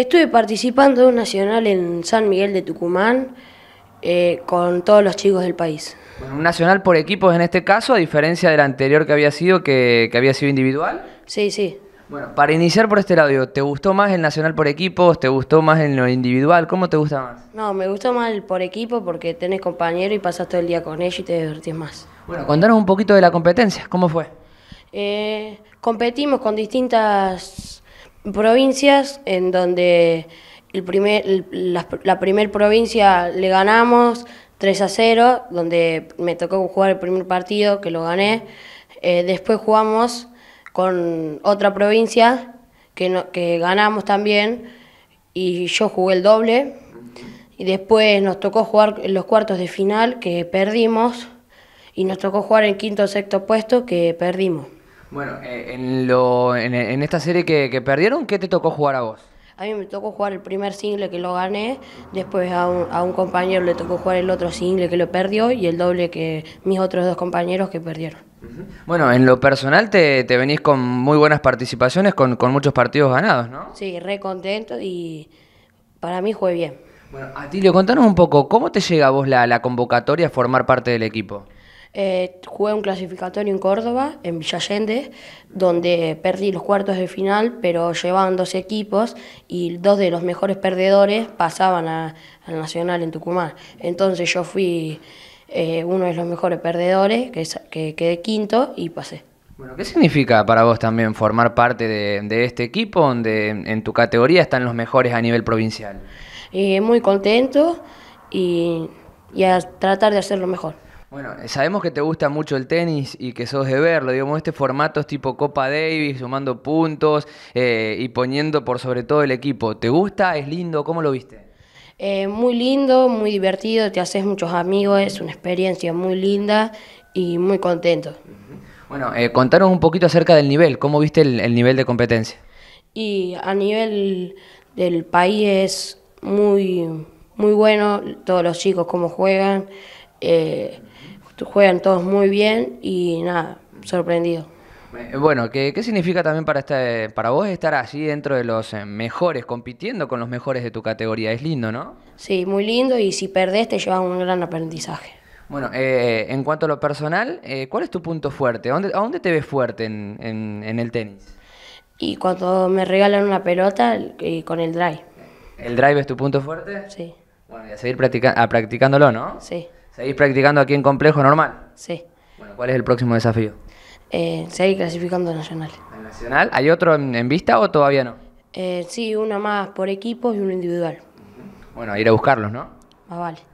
Estuve participando de un nacional en San Miguel de Tucumán eh, con todos los chicos del país. un nacional por equipos en este caso, a diferencia del anterior que había sido, que, había sido individual. Sí, sí. Bueno, para iniciar por este lado, ¿te gustó más el nacional por equipos? ¿Te gustó más en lo individual? ¿Cómo te gusta más? No, me gustó más el por equipo porque tenés compañero y pasas todo el día con ellos y te divertís más. Bueno, contanos un poquito de la competencia, ¿cómo fue? Eh, competimos con distintas provincias en donde el primer, la, primera provincia le ganamos 3 a 0, donde me tocó jugar el primer partido, que lo gané. Eh, después jugamos con otra provincia, que, que ganamos también, y yo jugué el doble. Y después nos tocó jugar en los cuartos de final, que perdimos, y nos tocó jugar en quinto o sexto puesto, que perdimos. Bueno, eh, en, lo, en, esta serie que, perdieron, ¿qué te tocó jugar a vos? A mí me tocó jugar el primer single que lo gané, después a un, compañero le tocó jugar el otro single que lo perdió y el doble que mis otros dos compañeros que perdieron. Bueno, en lo personal te, venís con muy buenas participaciones, con, muchos partidos ganados, ¿no? Sí, re contento y para mí jugué bien. Bueno, Atilio, contanos un poco, ¿cómo te llega a vos la convocatoria a formar parte del equipo? Eh, jugué un clasificatorio en Córdoba, en Villallende donde perdí los cuartos de final, pero llevaban dos equipos y dos de los mejores perdedores pasaban al Nacional en Tucumán. Entonces yo fui eh, uno de los mejores perdedores, que, quedé quinto y pasé. Bueno, ¿qué significa para vos también formar parte de, este equipo donde en tu categoría están los mejores a nivel provincial? Eh, muy contento y, y a tratar de hacerlo mejor. Bueno, sabemos que te gusta mucho el tenis y que sos de verlo, digamos, este formato es tipo Copa Davis, sumando puntos eh, y poniendo por sobre todo el equipo. ¿Te gusta? ¿Es lindo? ¿Cómo lo viste? Eh, muy lindo, muy divertido, te haces muchos amigos, es una experiencia muy linda y muy contento. Bueno, eh, contanos un poquito acerca del nivel, ¿cómo viste el, nivel de competencia? Y a nivel del país es muy, muy bueno, todos los chicos cómo juegan. Eh, juegan todos muy bien y nada, sorprendido. Eh, bueno, ¿qué, significa también para, este, para vos estar allí dentro de los eh, mejores, compitiendo con los mejores de tu categoría? Es lindo, ¿no? Sí, muy lindo y si perdés te llevas un gran aprendizaje. Bueno, en cuanto a lo personal, ¿cuál es tu punto fuerte? ¿A dónde, a dónde te ves fuerte en, el tenis? Y cuando me regalan una pelota con el drive. ¿El drive es tu punto fuerte? Sí. Bueno, y a seguir practicándolo, ¿no? Sí. ¿Seguís practicando aquí en complejo normal? Sí. Bueno, ¿cuál es el próximo desafío? Eh, seguir clasificando nacional. ¿A nacional? ¿Hay otro en, vista o todavía no? Eh, sí, una más por equipos y uno individual. Bueno, ir a buscarlos, ¿no? vale.